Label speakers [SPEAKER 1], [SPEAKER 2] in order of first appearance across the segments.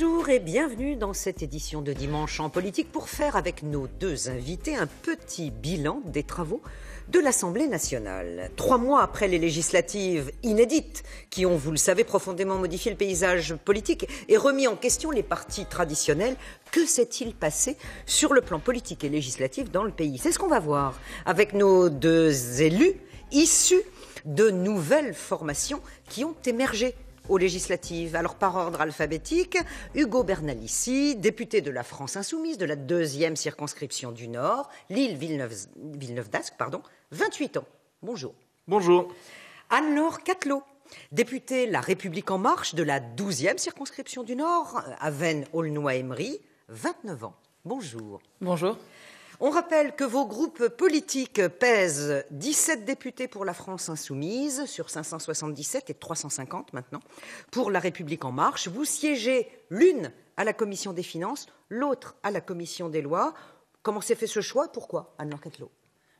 [SPEAKER 1] Bonjour et bienvenue dans cette édition de Dimanche en politique pour faire avec nos deux invités un petit bilan des travaux de l'Assemblée nationale. Trois mois après les législatives inédites qui ont, vous le savez, profondément modifié le paysage politique et remis en question les partis traditionnels, que s'est-il passé sur le plan politique et législatif dans le pays C'est ce qu'on va voir avec nos deux élus issus de nouvelles formations qui ont émergé aux législatives, alors par ordre alphabétique, Hugo Bernalici, député de la France insoumise de la deuxième circonscription du Nord, lille villeneuve dasque pardon, 28 ans. Bonjour. Bonjour. Anne-Laure Catelot, députée La République en marche de la 12e circonscription du Nord, aven Aulnoy-Emery, 29 ans. Bonjour. Bonjour. On rappelle que vos groupes politiques pèsent 17 députés pour la France insoumise sur 577 et 350 maintenant. Pour La République en marche, vous siégez l'une à la commission des finances, l'autre à la commission des lois. Comment s'est fait ce choix Pourquoi, Anne-Laure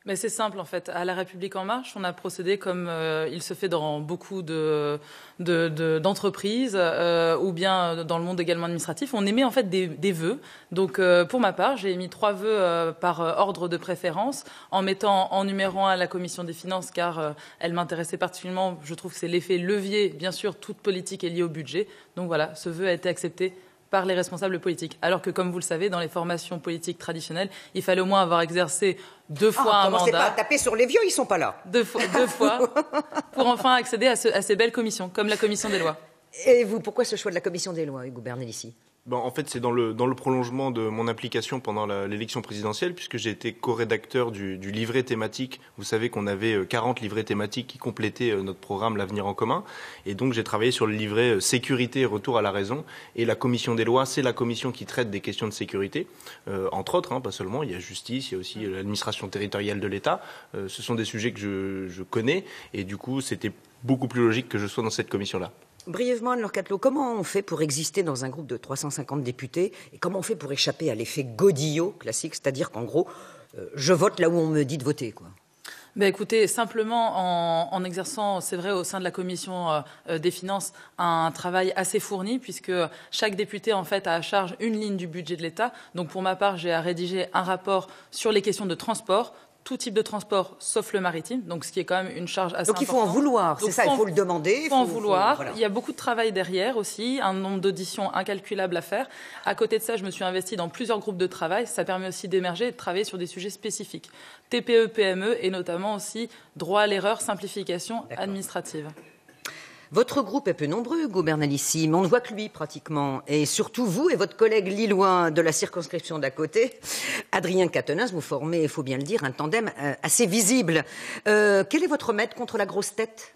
[SPEAKER 2] mais c'est simple en fait. À La République en marche, on a procédé comme euh, il se fait dans beaucoup d'entreprises euh, ou bien dans le monde également administratif. On émet en fait des, des vœux. Donc euh, pour ma part, j'ai émis trois vœux par ordre de préférence en mettant en numéro un la commission des finances car elle m'intéressait particulièrement. Je trouve que c'est l'effet levier. Bien sûr, toute politique est liée au budget. Donc voilà, ce vœu a été accepté par les responsables politiques. Alors que, comme vous le savez, dans les formations politiques traditionnelles, il fallait au moins avoir exercé deux fois ah, un mandat. pas à taper sur les vieux, ils sont pas là. Deux fois, pour enfin accéder à, ces belles commissions, comme la commission des lois. Et vous, pourquoi ce choix de la commission des lois, Hugo ici
[SPEAKER 3] ben, en fait, c'est dans le, prolongement de mon implication pendant l'élection présidentielle, puisque j'ai été co-rédacteur du, livret thématique. Vous savez qu'on avait 40 euh, livrets thématiques qui complétaient euh, notre programme L'avenir en commun. Et donc, j'ai travaillé sur le livret euh, sécurité, retour à la raison. Et la commission des lois, c'est la commission qui traite des questions de sécurité, entre autres, hein, pas seulement. Il y a justice, il y a aussi l'administration territoriale de l'État. ce sont des sujets que je connais. Et du coup, c'était beaucoup plus logique que je sois dans cette commission-là.
[SPEAKER 1] Brièvement, Anne Catelot, comment on fait pour exister dans un groupe de 350 députés et comment on fait pour échapper à l'effet Godillot classique, c'est-à-dire qu'en gros, euh, je vote là où on me dit de voter quoi.
[SPEAKER 2] Ben, écoutez, simplement en, exerçant, c'est vrai, au sein de la commission euh, euh, des finances, un travail assez fourni, puisque chaque député en fait a à charge une ligne du budget de l'État. Donc pour ma part, j'ai à rédiger un rapport sur les questions de transport, tout type de transport sauf le maritime, donc ce qui est quand même une charge assez Donc il faut en vouloir, c'est ça, il faut le demander. Il faut, en vouloir. Il y a beaucoup de travail derrière aussi, un nombre d'auditions incalculable à faire. À côté de ça, je me suis investie dans plusieurs groupes de travail. Ça permet aussi d'émerger et de travailler sur des sujets spécifiques. TPE, PME et notamment aussi droit à l'erreur, simplification administrative.
[SPEAKER 1] Votre groupe est peu nombreux, Gouvernalissime, on ne voit que lui pratiquement. Et surtout vous et votre collègue lillois de la circonscription d'à côté, Adrien Catenas, vous formez, il faut bien le dire, un tandem euh, assez visible. Euh, quel est votre maître contre la grosse tête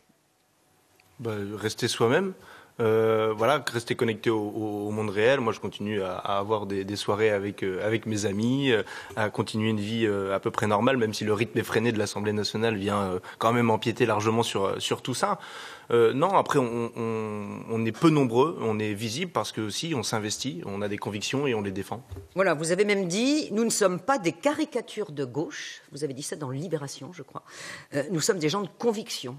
[SPEAKER 3] Restez ben, Rester soi-même. Euh, voilà, rester connecté au, monde réel. Moi, je continue à, avoir des, soirées avec euh, mes amis, euh, à continuer une vie euh, à peu près normale, même si le rythme effréné de l'Assemblée nationale vient quand même empiéter largement sur tout ça. non, après, on, est peu nombreux, on est visible parce que aussi on s'investit, on a des convictions et on les défend.
[SPEAKER 1] Voilà, vous avez même dit, nous ne sommes pas des caricatures de gauche. Vous avez dit ça dans Libération, je crois. nous sommes des gens de conviction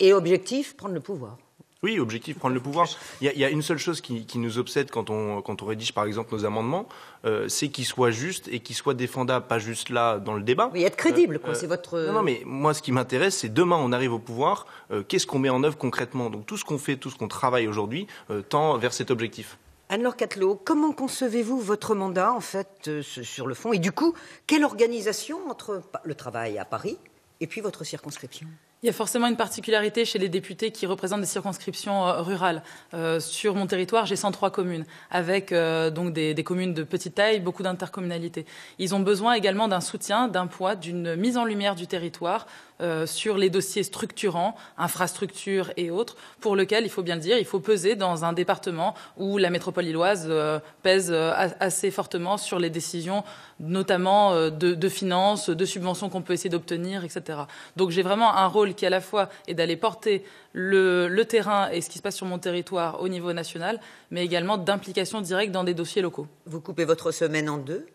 [SPEAKER 1] et objectif, prendre le pouvoir.
[SPEAKER 3] Oui, objectif, prendre le pouvoir. Il y a, une seule chose qui, nous obsède quand on, quand on rédige par exemple nos amendements, euh, c'est qu'ils soient justes et qu'ils soient défendables, pas juste là dans le débat. Mais être crédible, quoi, euh, c'est votre... Euh, non, non, mais moi ce qui m'intéresse, c'est demain on arrive au pouvoir, qu'est-ce qu'on met en œuvre concrètement Donc tout ce qu'on fait, tout ce qu'on travaille aujourd'hui tend vers cet objectif.
[SPEAKER 1] Anne-Laure Catelot, comment concevez-vous votre mandat en fait sur le fond Et du coup, quelle organisation entre le travail à Paris et puis votre circonscription
[SPEAKER 2] il y a forcément une particularité chez les députés qui représentent des circonscriptions euh, rurales. Euh, sur mon territoire, j'ai 103 communes, avec euh, donc des, des, communes de petite taille, beaucoup d'intercommunalités. Ils ont besoin également d'un soutien, d'un poids, d'une mise en lumière du territoire, euh, sur les dossiers structurants, infrastructures et autres, pour lequel, il faut bien le dire, il faut peser dans un département où la métropole lilloise euh, pèse euh, assez fortement sur les décisions, notamment de, finances, de subventions qu'on peut essayer d'obtenir, etc. Donc j'ai vraiment un rôle qui à la fois est d'aller porter le terrain et ce qui se passe sur mon territoire au niveau national, mais également d'implication directe dans des dossiers locaux. Vous coupez votre semaine en deux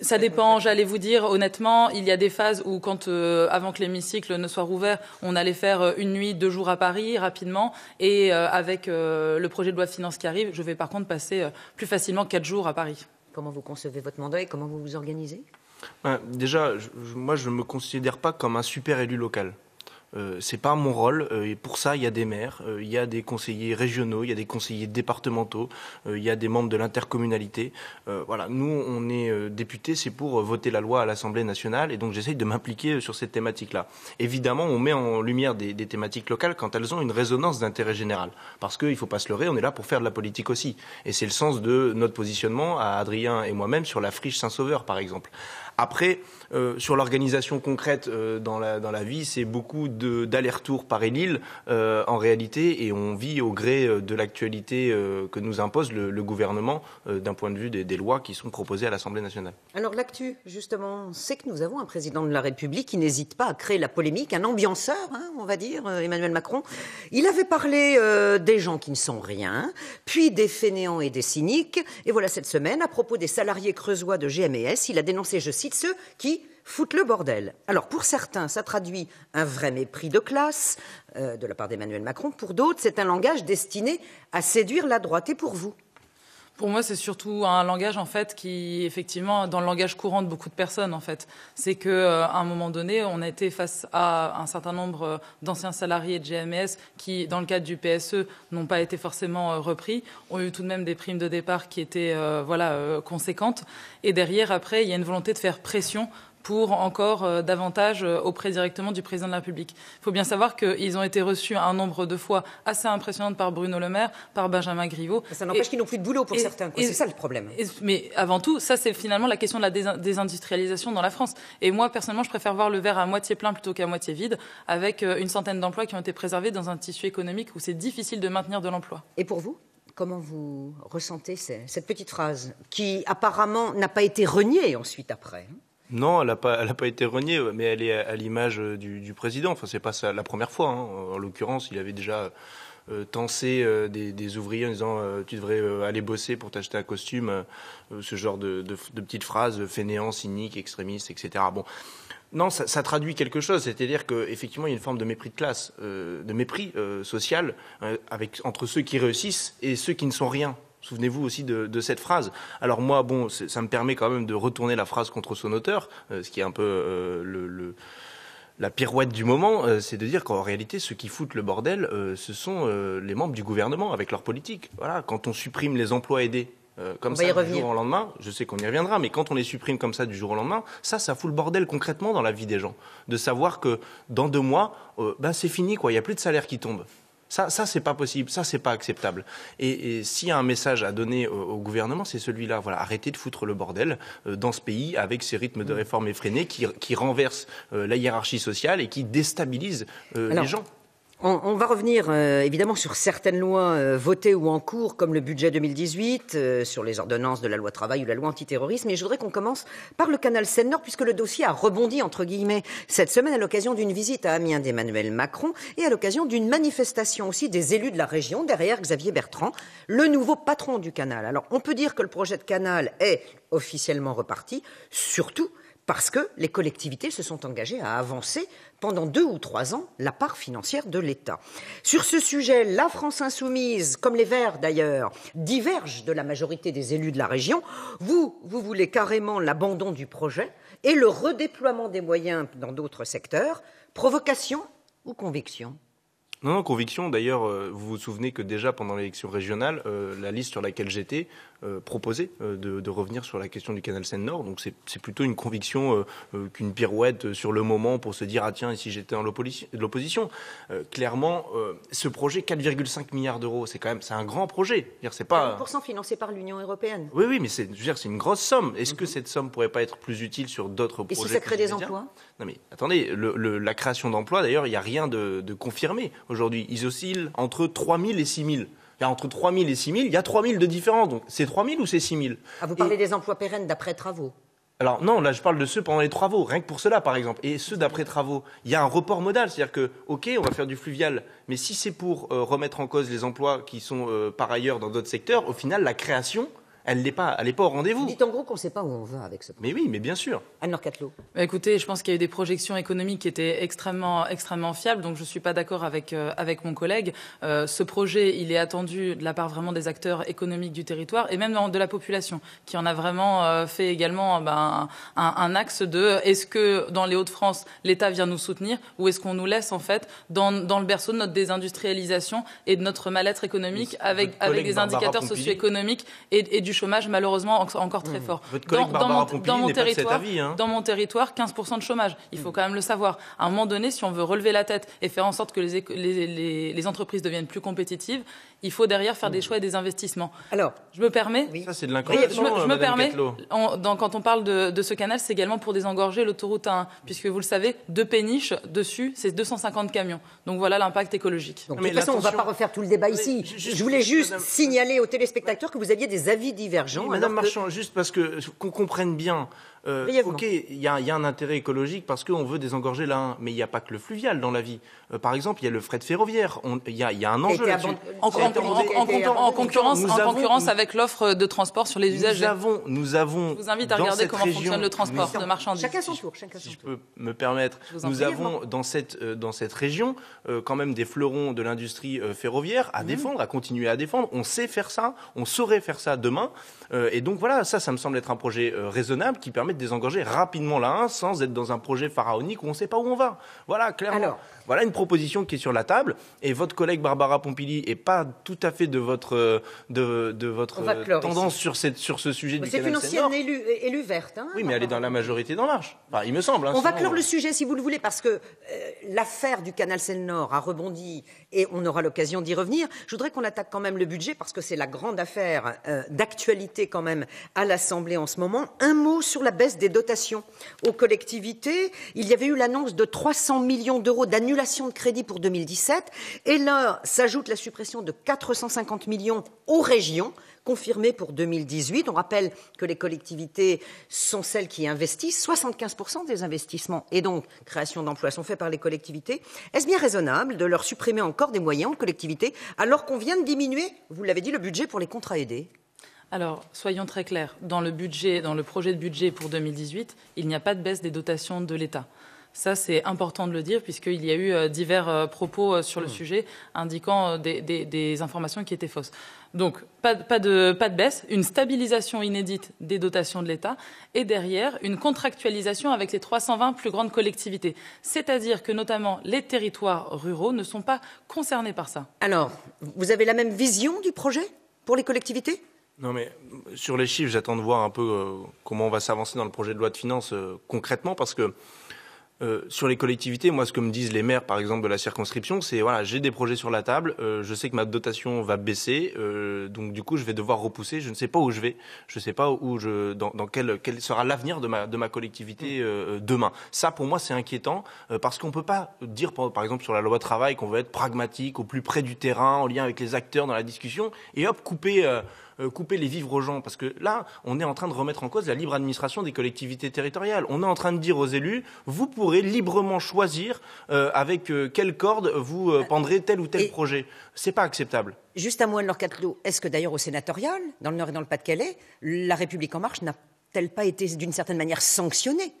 [SPEAKER 2] ça dépend, j'allais vous dire, honnêtement, il y a des phases où, euh, avant que l'hémicycle ne soit rouvert, on allait faire euh, une nuit, deux jours à Paris, rapidement. Et euh, avec le projet de loi de finances qui arrive, je vais par contre passer plus facilement quatre jours à Paris. Comment vous concevez votre mandat et comment vous vous organisez
[SPEAKER 3] ben, Déjà, moi, je ne me considère pas comme un super élu local. Euh, c'est pas mon rôle. Euh, et pour ça, il y a des maires, euh, il y a des conseillers régionaux, il y a des conseillers départementaux, il y a des membres de l'intercommunalité. voilà, nous, on est députés, c'est pour voter la loi à l'Assemblée nationale. Et donc, j'essaye de m'impliquer sur cette thématique-là. Évidemment, on met en lumière des, des, thématiques locales quand elles ont une résonance d'intérêt général. Parce qu'il ne faut pas se leurrer, on est là pour faire de la politique aussi. Et c'est le sens de notre positionnement à Adrien et moi-même sur la friche Saint-Sauveur, par exemple. Après, euh, sur l'organisation concrète euh, dans, la, dans la vie, c'est beaucoup d'aller-retour par lille euh, en réalité, et on vit au gré de l'actualité que nous impose le, gouvernement d'un point de vue des, lois qui sont proposées à l'Assemblée nationale.
[SPEAKER 1] Alors l'actu, justement, c'est que nous avons un président de la République qui n'hésite pas à créer la polémique, un ambianceur, hein, on va dire, Emmanuel Macron. Il avait parlé des gens qui ne sont rien, puis des fainéants et des cyniques, et voilà cette semaine, à propos des salariés creusois de GMS, e il a dénoncé, je cite, de ceux qui foutent le bordel. Alors pour certains, ça traduit un vrai mépris de classe euh, de la part d'Emmanuel Macron. Pour d'autres, c'est un langage destiné à séduire la droite. Et pour vous
[SPEAKER 2] pour moi, c'est surtout un langage en fait qui, effectivement, dans le langage courant de beaucoup de personnes en fait, c'est que euh, à un moment donné, on a été face à un certain nombre euh, d'anciens salariés de GMS qui, dans le cadre du PSE, n'ont pas été forcément euh, repris, ont eu tout de même des primes de départ qui étaient voilà conséquentes. Et derrière, après, il y a une volonté de faire pression pour encore euh, davantage euh, auprès directement du président de la République. Il faut bien savoir qu'ils ont été reçus un nombre de fois assez impressionnant par Bruno Le Maire, par Benjamin Griveaux. Ça n'empêche qu'ils n'ont plus de boulot pour certains. C'est ça le problème. mais avant tout, ça c'est finalement la question de la désindustrialisation dans la France. Et moi personnellement, je préfère voir le verre à moitié plein plutôt qu'à moitié vide, avec euh, une centaine d'emplois qui ont été préservés dans un tissu économique où c'est difficile de maintenir de l'emploi.
[SPEAKER 1] Et pour vous comment vous ressentez cette petite phrase qui apparemment n'a pas été reniée ensuite après hein
[SPEAKER 3] non, elle n'a pas, été reniée, mais elle est à, l'image euh, du, président. Enfin, c'est pas la première fois. Hein. En l'occurrence, il avait déjà euh, tensé euh, des, ouvriers en disant tu devrais aller bosser pour t'acheter un costume, ce genre de, petites phrases fainéants, cyniques, extrémistes, etc. Bon, non, ça, traduit quelque chose, c'est-à-dire qu'effectivement il y a une forme de mépris de classe, de mépris social avec entre ceux qui réussissent et ceux qui ne sont rien. Souvenez-vous aussi de, cette phrase. Alors moi, bon, ça me permet quand même de retourner la phrase contre son auteur, euh, ce qui est un peu euh, le, la pirouette du moment, euh, c'est de dire qu'en réalité, ceux qui foutent le bordel, ce sont les membres du gouvernement avec leur politique. Voilà, quand on supprime les emplois aidés, comme ça du jour au lendemain, je sais qu'on y reviendra, mais quand on les supprime comme ça du jour au lendemain, ça, ça fout le bordel concrètement dans la vie des gens. De savoir que dans deux mois, ben c'est fini, quoi. Il n'y a plus de salaire qui tombe. Ça, ça c'est pas possible, ça, c'est pas acceptable. Et, s'il y a un message à donner au, gouvernement, c'est celui-là. Voilà, arrêtez de foutre le bordel euh, dans ce pays avec ces rythmes de mm. réformes effrénées qui, qui renversent euh, la hiérarchie sociale et qui déstabilisent euh, les gens.
[SPEAKER 1] On, va revenir euh, évidemment sur certaines lois euh, votées ou en cours, comme le budget 2018, huit euh, sur les ordonnances de la loi travail ou la loi antiterrorisme. Et je voudrais qu'on commence par le canal Seine-Nord, puisque le dossier a rebondi, entre guillemets, cette semaine à l'occasion d'une visite à Amiens d'Emmanuel Macron et à l'occasion d'une manifestation aussi des élus de la région, derrière Xavier Bertrand, le nouveau patron du canal. Alors on peut dire que le projet de canal est officiellement reparti, surtout parce que les collectivités se sont engagées à avancer pendant deux ou trois ans la part financière de l'État. Sur ce sujet, la France insoumise, comme les Verts d'ailleurs, diverge de la majorité des élus de la région. Vous, vous voulez carrément l'abandon du projet et le redéploiement des moyens dans d'autres secteurs. Provocation ou conviction
[SPEAKER 3] non, non, conviction. D'ailleurs, euh, vous vous souvenez que déjà pendant l'élection régionale, euh, la liste sur laquelle j'étais euh, proposé euh, de, revenir sur la question du canal Seine-Nord. Donc c'est plutôt une conviction euh, qu'une pirouette sur le moment pour se dire ah tiens, et si j'étais en l'opposition. clairement, ce projet 4,5 milliards d'euros, c'est quand même un grand projet. C'est pas
[SPEAKER 1] financé par l'Union européenne.
[SPEAKER 3] Oui oui, mais c'est une grosse somme. Est-ce que mhm. cette somme pourrait pas être plus utile sur d'autres projets Et si ça crée des emplois Non mais attendez, la création d'emplois d'ailleurs, il n'y a rien de, de confirmé aujourd'hui. Ils oscillent entre 3 000 et 6 000 il y a entre 3 000 et 6 000, il y a 3 000 de différence. Donc c'est 3 000 ou c'est 6 000 ah, Vous
[SPEAKER 1] parlez des emplois pérennes d'après travaux
[SPEAKER 3] alors non, là je parle de ceux pendant les travaux, rien que pour cela par exemple. Et ceux d'après travaux, il y a un report modal, c'est-à-dire que, ok, on va faire du fluvial, mais si c'est pour euh, remettre en cause les emplois qui sont euh, par ailleurs dans d'autres secteurs, au final la création, elle n'est pas, au rendez-vous. Dit en gros qu'on ne sait pas où on va avec ce projet. Mais oui, mais bien sûr. Anne-Laure
[SPEAKER 2] bah, Écoutez, je pense qu'il y a eu des projections économiques qui étaient extrêmement, extrêmement fiables, donc je ne suis pas d'accord avec, euh, avec mon collègue. Euh, ce projet, il est attendu de la part vraiment des acteurs économiques du territoire et même de la population, qui en a vraiment euh, fait également ben, un, axe de est-ce que dans les Hauts-de-France, l'État vient nous soutenir ou est-ce qu'on nous laisse en fait dans, dans, le berceau de notre désindustrialisation et de notre mal-être économique avec, avec des indicateurs socio-économiques et, et du chômage malheureusement encore très fort. dans, mon, territoire, 15% de chômage. Il faut hmm. quand même le savoir. À un moment donné, si on veut relever la tête et faire en sorte que les entreprises deviennent plus compétitives, il faut derrière faire des mm. choix et des investissements. Alors, je me permets. Ça, c'est de Je me, euh, permets. quand on parle de, ce canal, c'est également pour désengorger l'autoroute 1, puisque vous le savez, deux péniches dessus, c'est 250 camions. Donc voilà l'impact écologique. mais de toute façon, on ne va pas
[SPEAKER 1] refaire tout le débat ici. Je, voulais juste signaler aux téléspectateurs que vous aviez
[SPEAKER 3] des avis divergents. Madame Marchand, juste parce que qu'on comprenne bien. Euh, ok, il y, a un intérêt écologique parce qu'on veut désengorger l'un, mais il n'y a pas que le fluvial dans la vie. Euh, par exemple, il y a le fret ferroviaire. Il
[SPEAKER 2] y, a un enjeu là-dessus. En, concurrence, avec l'offre de transport sur les usages... avons, nous avons. Je vous invite à regarder comment fonctionne le transport de marchandises. Chacun
[SPEAKER 1] son tour. Chacun si je
[SPEAKER 3] peux me permettre, nous avons dans cette euh, dans cette région quand même des fleurons de l'industrie ferroviaire à mmh. défendre, à continuer à défendre. On sait faire ça, on saurait faire ça demain. et donc voilà, ça, ça me semble être un projet raisonnable qui permet permet de désengorger rapidement là 1 sans être dans un projet pharaonique où on ne sait pas où on va. Voilà, clairement. voilà une proposition qui est sur la table. Et votre collègue Barbara Pompili est pas tout à fait de votre, euh, de, de votre tendance sur, cette, sur ce sujet du C'est une ancienne
[SPEAKER 1] élue, verte. Hein, oui, mais
[SPEAKER 3] elle est dans la majorité d'En Marche. il me semble. Hein, on va clore euh, le
[SPEAKER 1] sujet si vous le voulez, parce que euh, l'affaire du canal Seine-Nord a rebondi et on aura l'occasion d'y revenir. Je voudrais qu'on attaque quand même le budget, parce que c'est la grande affaire d'actualité quand même à l'Assemblée en ce moment. Un mot sur la baisse des dotations aux collectivités. Il y avait eu l'annonce de 300 millions d'euros d'annulation de crédit pour 2017. Et là s'ajoute la suppression de 450 millions aux régions confirmée pour 2018. On rappelle que les collectivités sont celles qui investissent. 75% des investissements et donc création d'emplois sont faits par les collectivités. Est-ce bien raisonnable de leur supprimer encore des moyens aux collectivités alors qu'on vient de diminuer, vous l'avez dit, le budget pour les contrats aidés
[SPEAKER 2] alors, soyons très clairs. Dans le budget, dans le projet de budget pour 2018, il n'y a pas de baisse des dotations de l'État. Ça, c'est important de le dire, puisqu'il y a eu euh, divers euh, propos euh, sur le mmh. sujet indiquant des, informations qui étaient fausses. Donc, pas, de, pas de baisse, une stabilisation inédite des dotations de l'État, et derrière, une contractualisation avec les 320 plus grandes collectivités. C'est-à-dire que, notamment, les territoires ruraux ne sont pas concernés par ça. Alors, vous avez la même vision du projet pour les collectivités
[SPEAKER 3] non, mais sur les chiffres, j'attends de voir un peu euh, comment on va s'avancer dans le projet de loi de finances euh, concrètement, parce que euh, sur les collectivités, moi, ce que me disent les maires, par exemple, de la circonscription, c'est voilà, j'ai des projets sur la table, je sais que ma dotation va baisser, donc du coup, je vais devoir repousser. Je ne sais pas où je vais, je ne sais pas où je, dans, dans quel, sera l'avenir de ma de ma collectivité mm. demain. Ça, pour moi, c'est inquiétant parce qu'on ne peut pas dire, par exemple, sur la loi travail, qu'on veut être pragmatique, au plus près du terrain, en lien avec les acteurs dans la discussion, et hop, couper. Euh, couper les vivres aux gens, parce que là, on est en train de remettre en cause la libre administration des collectivités territoriales. On est en train de dire aux élus, vous pourrez librement choisir euh, avec euh, quelle corde vous pendrez tel ou tel projet. C'est pas acceptable.
[SPEAKER 1] Juste à moi de est-ce que d'ailleurs au sénatorial, dans le Nord et dans le Pas-de-Calais, la République en marche n'a-t-elle pas été d'une certaine manière sanctionnée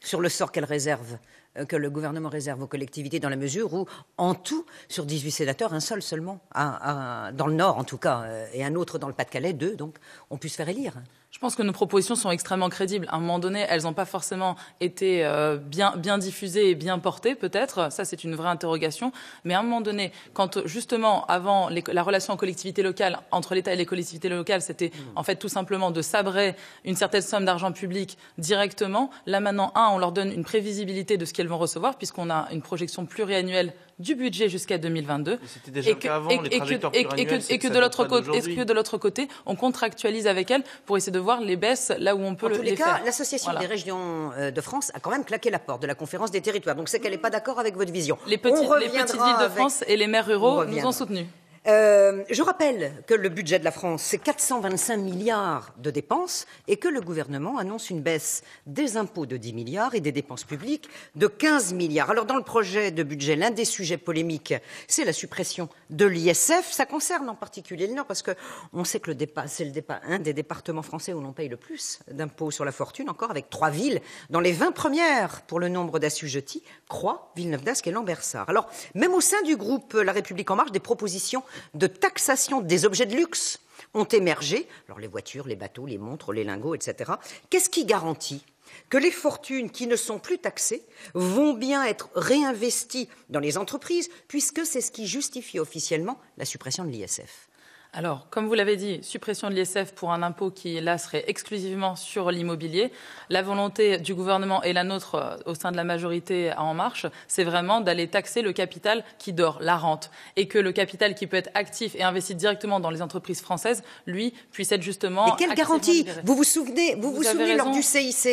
[SPEAKER 1] sur le sort qu'elle réserve euh, que le gouvernement réserve aux collectivités dans la mesure où, en tout, sur 18 sénateurs, un seul seulement, dans le Nord en tout cas, euh, et un autre dans le Pas-de-Calais, deux, donc, on puisse faire élire.
[SPEAKER 2] Je pense que nos propositions sont extrêmement crédibles. À un moment donné, elles n'ont pas forcément été euh, bien, diffusées et bien portées, peut-être. Ça, c'est une vraie interrogation. Mais à un moment donné, quand justement, avant la relation en collectivité locale, entre l'État et les collectivités locales, c'était mmh. en fait tout simplement de sabrer une certaine somme d'argent public directement. Là, maintenant, un, on leur donne une prévisibilité de ce qu'elles vont recevoir, puisqu'on a une projection pluriannuelle du budget jusqu'à 2022. Et que de l'autre côté, que de l'autre côté, on contractualise avec elle pour essayer de voir les baisses là où on peut tous les, cas, l'association des
[SPEAKER 1] régions euh, de France a quand même claqué la porte de la conférence des territoires. Donc c'est qu'elle n'est pas mmh. d'accord avec votre vision. Les petites, villes de France et les maires ruraux nous ont soutenus. Euh, je rappelle que le budget de la France, c'est 425 milliards de dépenses et que le gouvernement annonce une baisse des impôts de 10 milliards et des dépenses publiques de 15 milliards. Alors, dans le projet de budget, l'un des sujets polémiques, c'est la suppression de l'ISF. Ça concerne en particulier le Nord parce que on sait que le c'est le départ un des départements français où l'on paye le plus d'impôts sur la fortune, encore avec trois villes dans les 20 premières pour le nombre d'assujettis, Croix, Villeneuve-d'Ascq et Lambersart. Alors, même au sein du groupe La République En Marche, des propositions de taxation des objets de luxe ont émergé, alors les voitures, les bateaux, les montres, les lingots, etc. Qu'est-ce qui garantit que les fortunes qui ne sont plus taxées vont bien être réinvesties dans les entreprises, puisque c'est ce qui justifie officiellement la suppression de l'ISF
[SPEAKER 2] alors, comme vous l'avez dit, suppression de l'ISF pour un impôt qui, là, serait exclusivement sur l'immobilier. La volonté du gouvernement et la nôtre euh, au sein de la majorité à En Marche, c'est vraiment d'aller taxer le capital qui dort, la rente, et que le capital qui peut être actif et investi directement dans les entreprises françaises, lui, puisse être justement. Mais quelle garantie Vous vous
[SPEAKER 1] souvenez, vous vous, souvenez lors du CICE,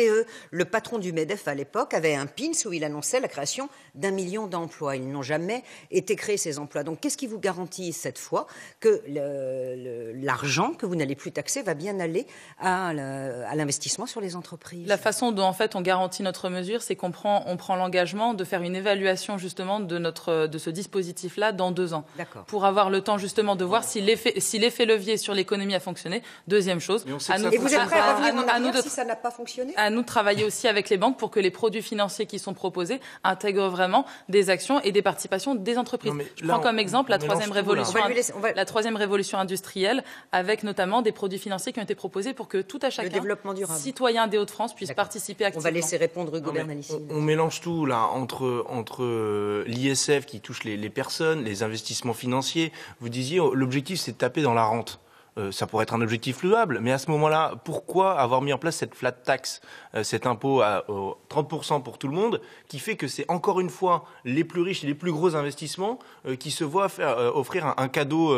[SPEAKER 1] le patron du MEDEF à l'époque avait un PINS où il annonçait la création d'un million d'emplois. Ils n'ont jamais été créés ces emplois. Donc, qu'est-ce qui vous garantit cette fois que le l'argent que vous n'allez plus taxer va bien aller à, l'investissement sur les entreprises.
[SPEAKER 2] La façon dont en fait on garantit notre mesure, c'est qu'on prend, on prend l'engagement de faire une évaluation justement de, notre, de ce dispositif-là dans deux ans. D'accord. Pour avoir le temps justement de voir si l'effet, si l'effet levier sur l'économie a fonctionné. Deuxième chose, à nous, de, si ça n'a pas fonctionné À nous de travailler aussi avec les banques pour que les produits financiers qui sont proposés intègrent vraiment des actions et des participations des entreprises. Je prends comme exemple la troisième, révolution, la troisième révolution industriel, avec notamment des produits financiers qui ont été proposés pour que tout à chacun, citoyen des Hauts-de-France, puisse participer activement. On va laisser répondre Hugo
[SPEAKER 3] On, mélange tout là entre, entre euh, l'ISF qui touche les, les personnes, les investissements financiers. Vous disiez oh, l'objectif c'est de taper dans la rente. Euh, ça pourrait être un objectif louable, mais à ce moment-là, pourquoi avoir mis en place cette flat tax, euh, cet impôt à 30% pour tout le monde, qui fait que c'est encore une fois les plus riches et les plus gros investissements euh, qui se voient faire, offrir un, cadeau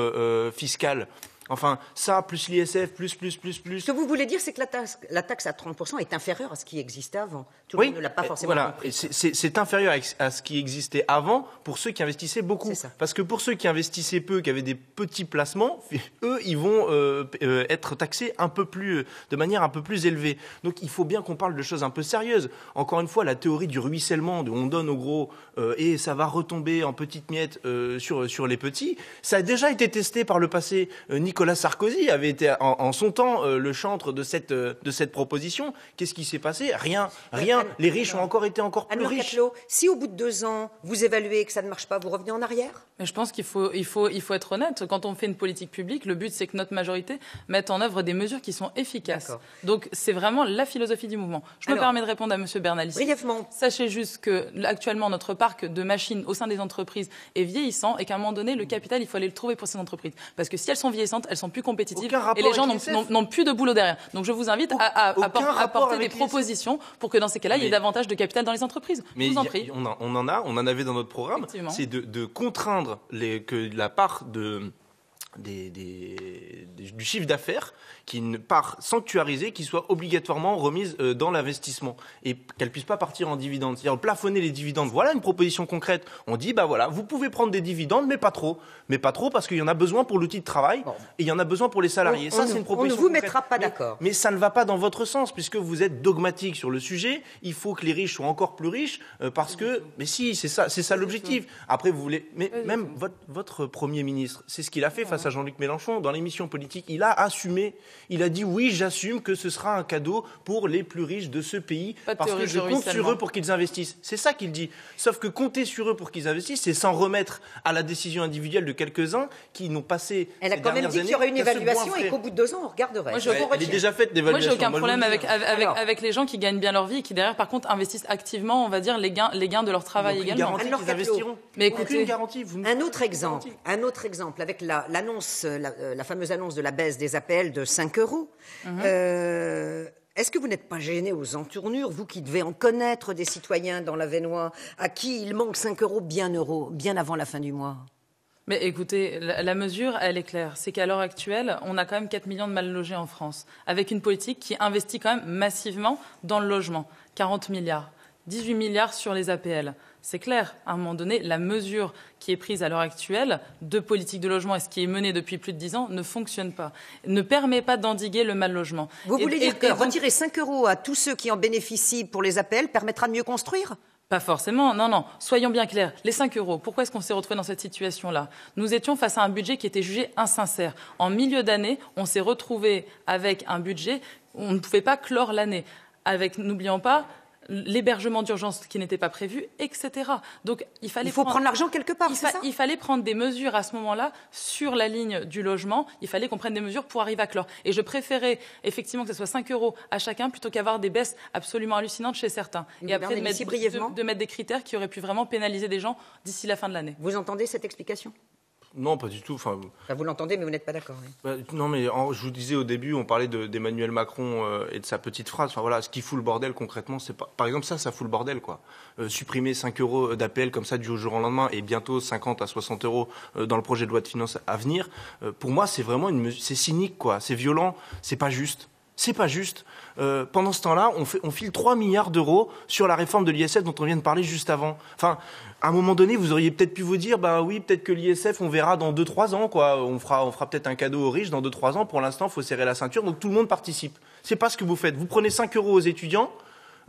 [SPEAKER 3] fiscal Enfin, ça, plus l'ISF, plus, plus, plus, plus. Ce que vous voulez dire, c'est que la taxe, la taxe à 30% est inférieure à ce qui existait avant oui. voilà. C'est inférieur à ce qui existait avant pour ceux qui investissaient beaucoup. Parce que pour ceux qui investissaient peu, qui avaient des petits placements, eux, ils vont euh, euh, être taxés un peu plus, euh, de manière un peu plus élevée. Donc il faut bien qu'on parle de choses un peu sérieuses. Encore une fois, la théorie du ruissellement, de on donne aux gros et ça va retomber en petites miettes sur, sur les petits, ça a déjà été testé par le passé. Nicolas Sarkozy avait été en, en son temps le chantre de cette, de cette proposition. Qu'est-ce qui s'est passé Rien, rien. Hein, les riches ont encore été encore plus riches.
[SPEAKER 1] si au bout de deux ans, vous évaluez que ça ne marche pas, vous revenez en arrière
[SPEAKER 2] Mais Je pense qu'il faut, il faut, il faut être honnête. Quand on fait une politique publique, le but, c'est que notre majorité mette en œuvre des mesures qui sont efficaces. Donc, c'est vraiment la philosophie du mouvement. Je me permets de répondre à M. Bernal. Brièvement. Sachez juste que, actuellement, notre parc de machines au sein des entreprises est vieillissant et qu'à un moment donné, le capital, il faut aller le trouver pour ces entreprises. Parce que si elles sont vieillissantes, elles sont plus compétitives et les gens n'ont plus de boulot derrière. Donc, je vous invite à, à apporter des propositions pour que dans ces là, il y a davantage de capital dans les entreprises. Mais on,
[SPEAKER 3] en a, on en avait dans notre programme, c'est de, contraindre que la part de, du chiffre d'affaires qui ne part sanctuarisée, qui soit obligatoirement remise euh, dans l'investissement et qu'elle puisse pas partir en dividendes. C'est-à-dire plafonner les dividendes. Voilà une proposition concrète. On dit, bah voilà, vous pouvez prendre des dividendes, mais pas trop. Mais pas trop parce qu'il y en a besoin pour l'outil de travail et il y en a besoin pour les salariés. ça, c'est une proposition. On ne vous mettra pas d'accord. Mais, ça ne va pas dans votre sens puisque vous êtes dogmatique sur le sujet. Il faut que les riches soient encore plus riches euh, parce que, mais si, c'est ça, c'est ça l'objectif. Après, vous voulez, mais même votre, votre premier ministre, c'est ce qu'il a fait face à Jean-Luc Mélenchon dans l'émission politique. Il a assumé il a dit oui, j'assume que ce sera un cadeau pour les plus riches de ce pays parce que je compte sur eux pour qu'ils investissent. C'est ça qu'il dit. Sauf que compter sur eux pour qu'ils investissent, c'est s'en remettre à la décision individuelle de quelques-uns qui n'ont passé. Elle a quand même dit qu'il y aurait une évaluation et qu'au bout de deux ans, on regarderait. Moi, je bah, ouais, elle Moi, j'ai aucun problème
[SPEAKER 2] avec, les gens qui gagnent bien leur vie et qui derrière, par contre, investissent activement, on va dire, les gains, de leur travail également. Alors investiront. Mais écoutez, garantie,
[SPEAKER 1] vous un autre exemple, un autre exemple avec la, euh, la, fameuse annonce de la baisse des appels de 5 5 euros. Mhm. Euh, est-ce que vous n'êtes pas gêné aux entournures, vous qui devez en connaître des citoyens dans la Vénois, à qui il manque 5 euros bien, euros, bien avant la fin du mois
[SPEAKER 2] mais écoutez, la mesure, elle est claire. C'est qu'à l'heure actuelle, on a quand même 4 millions de mal logés en France, avec une politique qui investit quand même massivement dans le logement, 40 milliards. 18 milliards sur les APL. C'est clair, à un moment donné, la mesure qui est prise à l'heure actuelle de politique de logement et ce qui est mené depuis plus de 10 ans ne fonctionne pas, ne permet pas d'endiguer le mal logement. Vous voulez dire que retirer
[SPEAKER 1] 5 euros à tous ceux qui en bénéficient pour les APL permettra de mieux construire
[SPEAKER 2] pas forcément, non, non. Soyons bien clairs. Les 5 euros, pourquoi est-ce qu'on s'est retrouvé dans cette situation-là Nous étions face à un budget qui était jugé insincère. En milieu d'année, on s'est retrouvé avec un budget, où on ne pouvait pas clore l'année. Avec, n'oublions pas, l'hébergement d'urgence qui n'était pas prévu, etc. Donc il fallait. Il faut prendre, l'argent quelque part, Il fallait prendre des mesures à ce moment-là sur la ligne du logement. Il fallait qu'on prenne des mesures pour arriver à clore. Et je préférais effectivement que ce soit 5 euros à chacun plutôt qu'avoir des baisses absolument hallucinantes chez certains. Et après de mettre, de mettre des critères qui auraient pu vraiment pénaliser des gens d'ici la fin de l'année. Vous entendez cette explication
[SPEAKER 3] non, pas du tout. Enfin,
[SPEAKER 2] vous l'entendez, mais vous
[SPEAKER 1] n'êtes pas d'accord.
[SPEAKER 3] Bah, non, mais je vous disais au début, on parlait d'Emmanuel Macron euh, et de sa petite phrase. Enfin voilà, ce qui fout le bordel concrètement, c'est pas. Par exemple, ça, ça fout le bordel, quoi. Euh, supprimer 5 euros d'APL comme ça du jour au lendemain et bientôt 50 à 60 euros euh, dans le projet de loi de finances à venir. pour moi, c'est vraiment une, c'est cynique, quoi. C'est violent, c'est pas juste. C'est pas juste. Euh, pendant ce temps-là, on, file 3 milliards d'euros sur la réforme de l'ISF dont on vient de parler juste avant. Enfin, à un moment donné, vous auriez peut-être pu vous dire, bah oui, peut-être que l'ISF, on verra dans 2-3 ans, quoi. On fera, on fera peut-être un cadeau aux riches dans 2-3 ans. Pour l'instant, il faut serrer la ceinture, donc tout le monde participe. C'est pas ce que vous faites. Vous prenez 5 euros aux étudiants,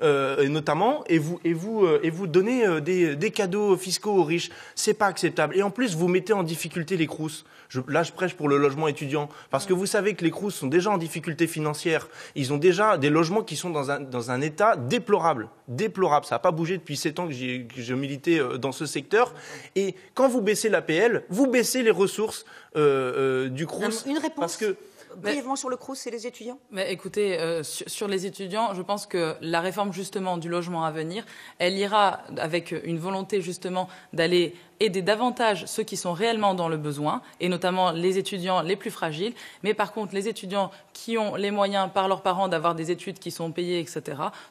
[SPEAKER 3] euh, notamment, et vous, et vous, euh, et vous donnez euh, des, des, cadeaux fiscaux aux riches. C'est pas acceptable. Et en plus, vous mettez en difficulté les Crous. là, je prêche pour le logement étudiant, parce que vous savez que les Crous sont déjà en difficulté financière. Ils ont déjà des logements qui sont dans un, dans un état déplorable, déplorable. Ça n'a pas bougé depuis sept ans que j'ai milité dans ce secteur. Et quand vous baissez l'APL, vous baissez les ressources du Crous. Une réponse. Parce que
[SPEAKER 2] brièvement sur le Crous c'est les étudiants Mais écoutez, euh, sur, les étudiants, je pense que la réforme justement du logement à venir, elle ira avec une volonté justement d'aller aider davantage ceux qui sont réellement dans le besoin, et notamment les étudiants les plus fragiles. Mais par contre, les étudiants qui ont les moyens par leurs parents d'avoir des études qui sont payées, etc.,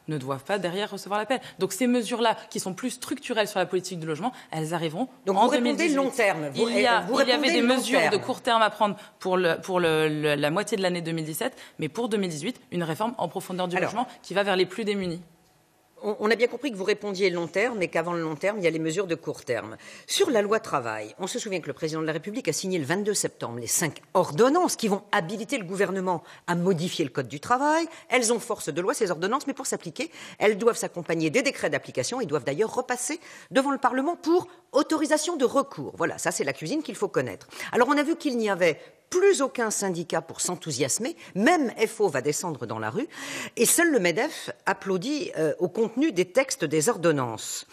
[SPEAKER 2] ne doivent pas derrière recevoir l'appel. Donc ces mesures-là, qui sont plus structurelles sur la politique du logement, elles arriveront Donc en vous répondez long terme. Vous, il y, y avait des mesures de court terme à prendre pour, la moitié de l'année 2017, mais pour 2018, une réforme en profondeur du logement qui va vers les plus démunis on, a bien compris que vous répondiez long terme
[SPEAKER 1] et qu'avant le long terme, il y a les mesures de court terme. Sur la loi travail, on se souvient que le président de la République a signé le 22 septembre les cinq ordonnances qui vont habiliter le gouvernement à modifier le code du travail. Elles ont force de loi, ces ordonnances, mais pour s'appliquer, elles doivent s'accompagner des décrets d'application et doivent d'ailleurs repasser devant le Parlement pour autorisation de recours. Voilà, ça c'est la cuisine qu'il faut connaître. Alors on a vu qu'il n'y avait plus aucun syndicat pour s'enthousiasmer, même FO va descendre dans la rue, et seul le MEDEF applaudit euh, au contenu des textes des ordonnances.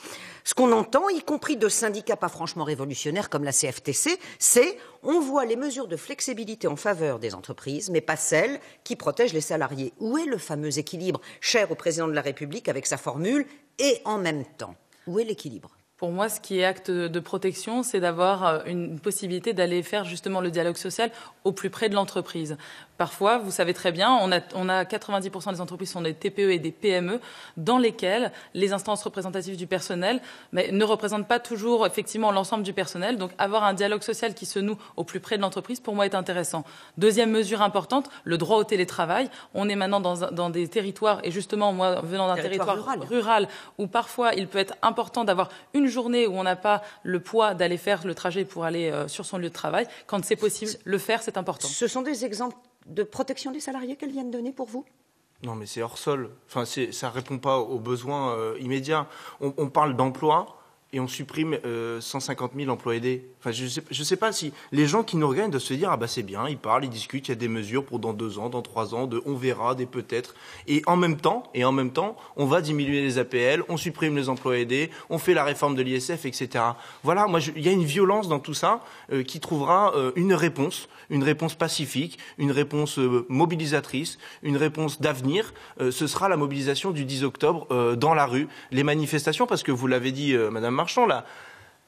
[SPEAKER 1] Ce qu'on entend, y compris de syndicats pas franchement révolutionnaires comme la CFTC, c'est on voit les mesures de flexibilité en faveur des entreprises, mais pas celles qui protègent les salariés. Où est le fameux équilibre cher au président de la République avec sa formule et en même temps
[SPEAKER 2] Où est l'équilibre pour moi, ce qui est acte de protection, c'est d'avoir euh, une possibilité d'aller faire justement le dialogue social au plus près de l'entreprise. Parfois, vous savez très bien, on a, on a 90% des entreprises sont des TPE et des PME dans lesquelles les instances représentatives du personnel ne représentent pas toujours effectivement l'ensemble du personnel. Donc, avoir un dialogue social qui se noue au plus près de l'entreprise, pour moi, est intéressant. Deuxième mesure importante, le droit au télétravail. On est maintenant dans, des territoires, et justement, moi, venant d'un territoire, rural, où parfois il peut être important d'avoir une journée où on n'a pas le poids d'aller faire le trajet pour aller euh, sur son lieu de travail, quand c'est possible, le faire, c'est important. Ce sont des exemples de protection des salariés qu'elles viennent donner pour vous
[SPEAKER 3] Non, mais c'est hors sol. Enfin, ça ne répond pas aux besoins euh, immédiats. on parle d'emploi et on supprime euh, 150 000 emplois aidés. Enfin, je ne sais, pas si les gens qui nous regardent doivent se dire ah bah c'est bien, ils parlent, ils discutent, il y a des mesures pour dans deux ans, dans trois ans, de on verra, des peut-être. Et en même temps, et en même temps, on va diminuer les APL, on supprime les emplois aidés, on fait la réforme de l'ISF, etc. Voilà, moi il y a une violence dans tout ça euh, qui trouvera euh, une réponse, une réponse pacifique, une réponse euh, mobilisatrice, une réponse d'avenir. ce sera la mobilisation du 10 octobre dans la rue, les manifestations, parce que vous l'avez dit, Madame.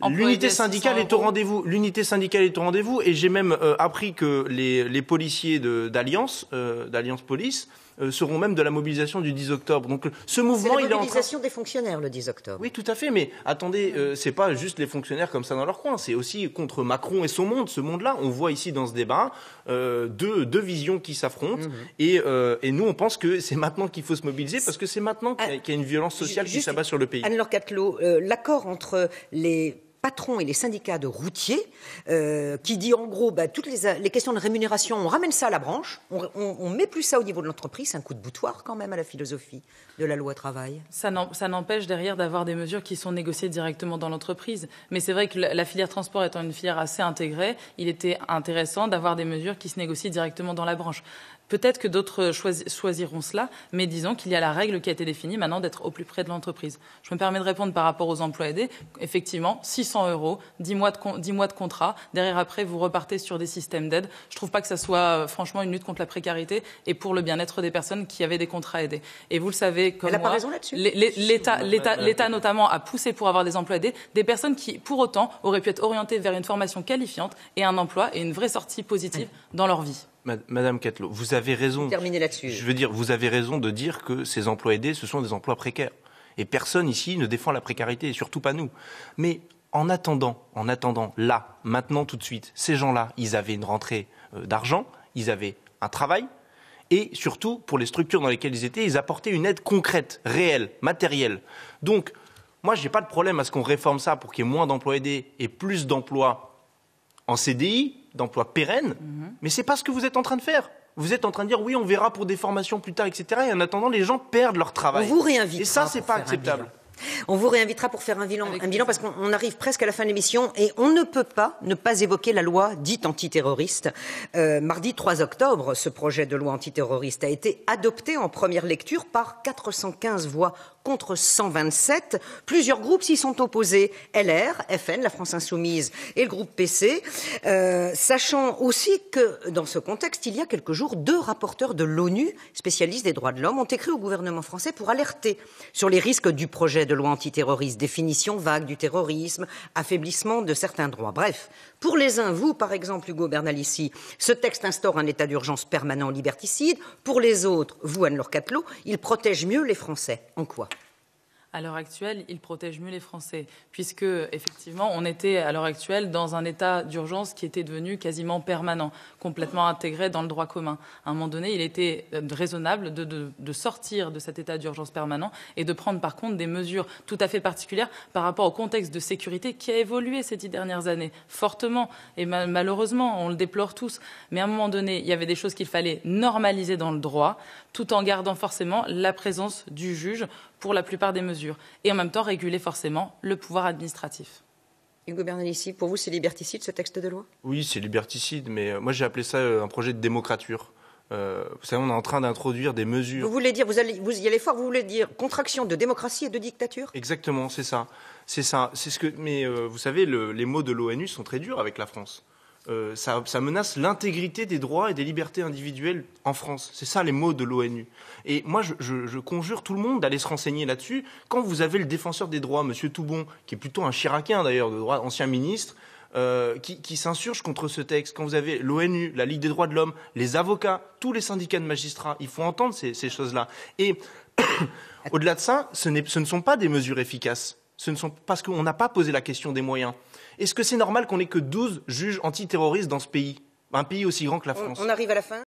[SPEAKER 3] L'unité syndicale est au rendez-vous. L'unité syndicale est au rendez-vous et j'ai même euh, appris que les, policiers d'Alliance, euh, d'Alliance Police, euh, seront même de la mobilisation du 10 octobre. Donc ce mouvement, la il est en mobilisation
[SPEAKER 1] des fonctionnaires le 10 octobre.
[SPEAKER 3] Oui, tout à fait. Mais attendez, euh, c'est pas juste les fonctionnaires comme ça dans leur coin. C'est aussi contre Macron et son monde. Ce monde-là, on voit ici dans ce débat euh, deux, deux, visions qui s'affrontent. Mhm. Et, euh, et, nous, on pense que c'est maintenant qu'il faut se mobiliser parce que c'est maintenant qu'il y, a ah, une violence sociale qui s'abat sur le pays.
[SPEAKER 1] Anne-Laure Catelot, euh, l'accord entre les patrons et les syndicats de routiers, euh, qui dit en gros, bah, toutes les, questions de rémunération, on ramène ça à la branche, on, on, met plus ça au niveau de l'entreprise, c'est un coup de boutoir quand même à la philosophie de la loi travail.
[SPEAKER 2] Ça n'empêche derrière d'avoir des mesures qui sont négociées directement dans l'entreprise. Mais c'est vrai que la filière transport étant une filière assez intégrée, il était intéressant d'avoir des mesures qui se négocient directement dans la branche. Peut-être que d'autres choisiront cela, mais disons qu'il y a la règle qui a été définie maintenant d'être au plus près de l'entreprise. Je me permets de répondre par rapport aux emplois aidés. Effectivement, 600 euros, 10 mois de, contrat. Derrière, après, vous repartez sur des systèmes d'aide. Je ne trouve pas que ça soit euh, franchement une lutte contre la précarité et pour le bien-être des personnes qui avaient des contrats aidés. Et vous le savez, comme l'État notamment a poussé pour avoir des emplois aidés des personnes qui, pour autant, auraient pu être orientées vers une formation qualifiante et un emploi et une vraie sortie positive dans leur vie.
[SPEAKER 3] Madame Catelot, vous avez raison.
[SPEAKER 2] Je
[SPEAKER 3] veux dire, vous avez raison de dire que ces emplois aidés, ce sont des emplois précaires. Et personne ici ne défend la précarité, et surtout pas nous. Mais en attendant, en attendant, là, maintenant, tout de suite, ces gens-là, ils avaient une rentrée euh, d'argent, ils avaient un travail, et surtout, pour les structures dans lesquelles ils étaient, ils apportaient une aide concrète, réelle, matérielle. Donc, moi, je n'ai pas de problème à ce qu'on réforme ça pour qu'il y ait moins d'emplois aidés et plus d'emplois en CDI, d'emploi pérenne, mais mhm. mais c'est pas ce que vous êtes en train de faire. Vous êtes en train de dire oui, on verra pour des formations plus tard, etc. Et en attendant, les gens perdent leur travail. On vous Et ça, c'est pas acceptable. On vous réinvitera pour
[SPEAKER 1] faire un bilan, un bilan parce qu'on arrive presque à la fin de l'émission et on ne peut pas ne pas évoquer la loi dite antiterroriste. Euh, mardi 3 octobre, ce projet de loi antiterroriste a été adopté en première lecture par 415 voix contre 127. Plusieurs groupes s'y sont opposés, LR, FN, la France Insoumise et le groupe PC, euh, sachant aussi que dans ce contexte, il y a quelques jours, deux rapporteurs de l'ONU, spécialistes des droits de l'homme, ont écrit au gouvernement français pour alerter sur les risques du projet de loi antiterroriste, définition vague du terrorisme, affaiblissement de certains droits. Bref, pour les uns, vous, par exemple, Hugo Bernal ici, ce texte instaure un état d'urgence permanent liberticide. Pour les autres, vous, Anne-Laure Catelot, il protège mieux les Français. En quoi
[SPEAKER 2] à l'heure actuelle, il protège mieux les Français, puisque effectivement, on était à l'heure actuelle dans un état d'urgence qui était devenu quasiment permanent, complètement intégré dans le droit commun. À un moment donné, il était euh, raisonnable de, sortir de cet état d'urgence permanent et de prendre par contre des mesures tout à fait particulières par rapport au contexte de sécurité qui a évolué ces dix dernières années fortement et malheureusement, on le déplore tous. Mais à un moment donné, il y avait des choses qu'il fallait normaliser dans le droit tout en gardant forcément la présence du juge pour la plupart des mesures, et en même temps réguler forcément le pouvoir administratif. Hugo
[SPEAKER 1] Bernalici, pour vous, c'est liberticide ce texte de loi
[SPEAKER 3] Oui, c'est liberticide, mais euh, moi j'ai appelé ça euh, un projet de démocrature. Euh, vous savez, on est en train d'introduire des mesures. Vous voulez
[SPEAKER 1] dire, vous, allez, vous y allez fort, vous voulez dire contraction de démocratie et de dictature
[SPEAKER 3] Exactement, c'est ça. C'est ça. C'est ce que, mais vous savez, les mots de l'ONU sont très durs avec la France. Euh, ça, menace l'intégrité des droits et des libertés individuelles en France. C'est ça les mots de l'ONU. Et moi, je, conjure tout le monde d'aller se renseigner là-dessus. Quand vous avez le défenseur des droits, Monsieur Toubon, qui est plutôt un Chiracien d'ailleurs, de droit, ancien ministre, euh, qui, s'insurge contre ce texte. Quand vous avez l'ONU, la Ligue des droits de l'homme, les avocats, tous les syndicats de magistrats, il faut entendre ces, choses-là. Et au-delà de ça, ce, ce ne sont pas des mesures efficaces. Ce ne sont parce qu'on n'a pas posé la question des moyens. Est-ce que c'est normal qu'on ait que 12 juges antiterroristes dans ce pays Un pays aussi grand que la France. on, arrive
[SPEAKER 1] à la fin